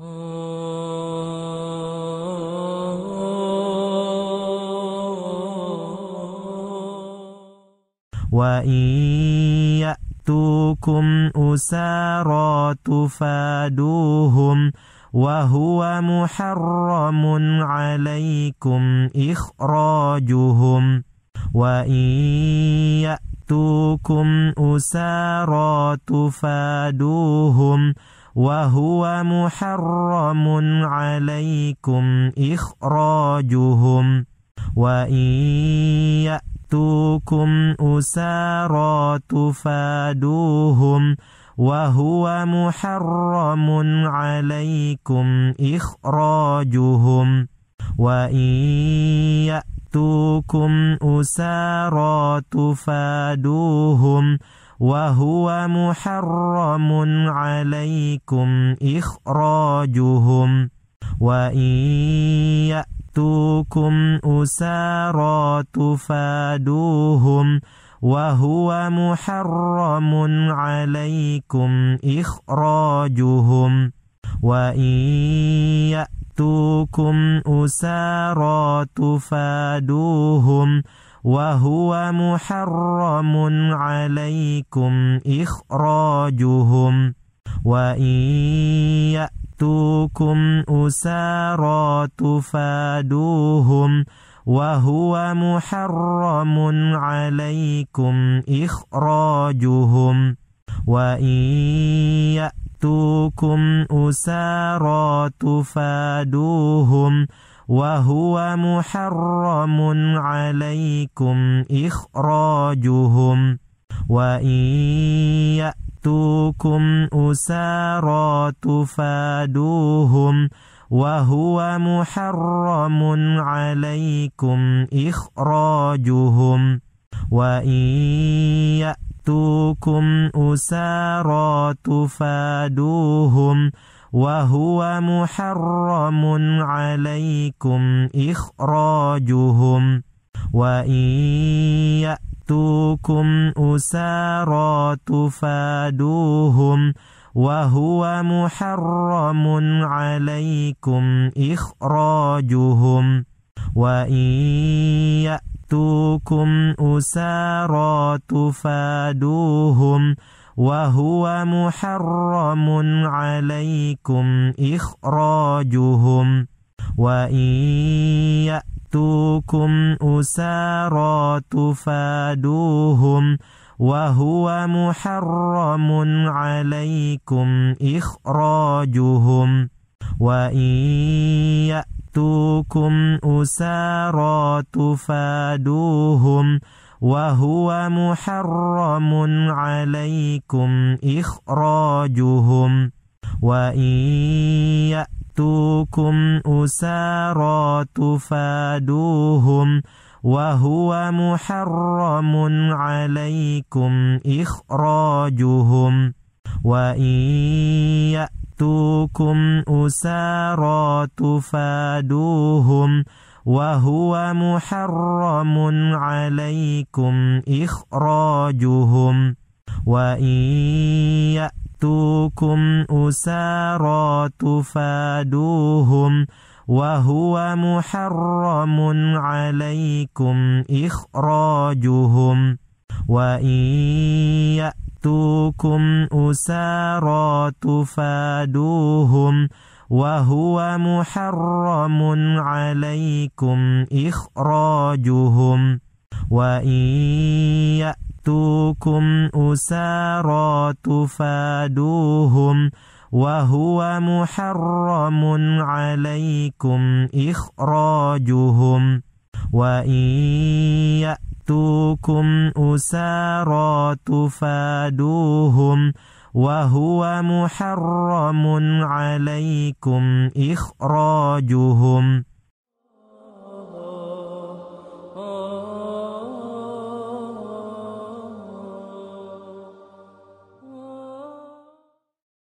وإن يأتوكم أسارى تفادوهم وهو محرم عليكم إخراجهم وإن يأتوكم أسارى تفادوهم وهو محرم عليكم إخراجهم وإن يأتوكم أسارى تفادوهم وهو محرم عليكم إخراجهم وإن يأتوكم أسارى تفادوهم وهو محرم عليكم إخراجهم وإن يأتوكم أسارى تفادوهم وهو محرم عليكم إخراجهم وإن يأتوكم أسارى تفادوهم وهو محرم عليكم إخراجهم وإن يأتوكم أسارى تفادوهم وهو محرم عليكم إخراجهم وإن يأتوكم أسارى تفادوهم وهو محرم عليكم إخراجهم وإن يأتوكم أسارى تفادوهم وهو محرم عليكم إخراجهم وإن يأتوكم أسارى تفادوهم وهو محرم عليكم إخراجهم وإن يأتوكم أسارى تفادوهم وهو محرم عليكم إخراجهم وإن يأتوكم أسارى تفادوهم وهو محرم عليكم إخراجهم وإن يأتوكم أسارى تفادوهم وهو محرم عليكم إخراجهم وإن يأتوكم أسارى تفادوهم وهو محرم عليكم إخراجهم وإن يأتوكم أسارى تفادوهم وهو محرم عليكم إخراجهم وإن يأتوكم أسارى تفادوهم وهو محرم عليكم إخراجهم وإن يأتوكم أسارى تفادوهم وهو محرم عليكم إخراجهم وإن يأتوكم أسارى تفادوهم وهو محرم عليكم إخراجهم وإن يأتوكم أسارى تفادوهم وهو محرم عليكم إخراجهم وإن يأتوكم أسارى تفادوهم وهو محرم عليكم إخراجهم